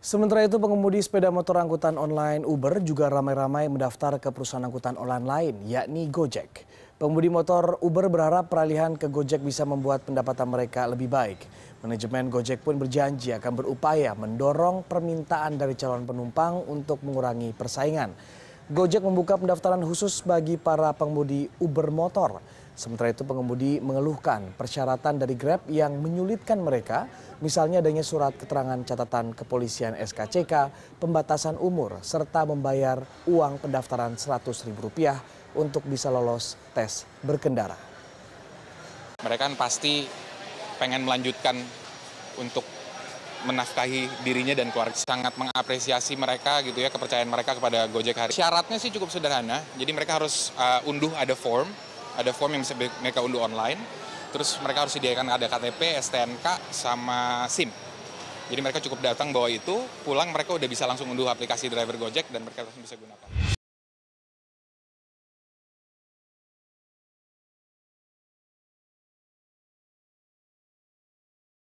Sementara itu pengemudi sepeda motor angkutan online Uber juga ramai-ramai mendaftar ke perusahaan angkutan online lain yakni Gojek. Pengemudi motor Uber berharap peralihan ke Gojek bisa membuat pendapatan mereka lebih baik. Manajemen Gojek pun berjanji akan berupaya mendorong permintaan dari calon penumpang untuk mengurangi persaingan. Gojek membuka pendaftaran khusus bagi para pengemudi Uber motor. Sementara itu pengemudi mengeluhkan persyaratan dari Grab yang menyulitkan mereka, misalnya adanya surat keterangan catatan kepolisian SKCK, pembatasan umur, serta membayar uang pendaftaran Rp100.000 untuk bisa lolos tes berkendara. Mereka kan pasti pengen melanjutkan untuk menafkahi dirinya dan keluarga sangat mengapresiasi mereka gitu ya kepercayaan mereka kepada Gojek hari. Syaratnya sih cukup sederhana. Jadi mereka harus uh, unduh ada form, ada form yang bisa mereka unduh online. Terus mereka harus sediakan ada KTP, STNK sama SIM. Jadi mereka cukup datang bawa itu, pulang mereka udah bisa langsung unduh aplikasi driver Gojek dan mereka langsung bisa gunakan.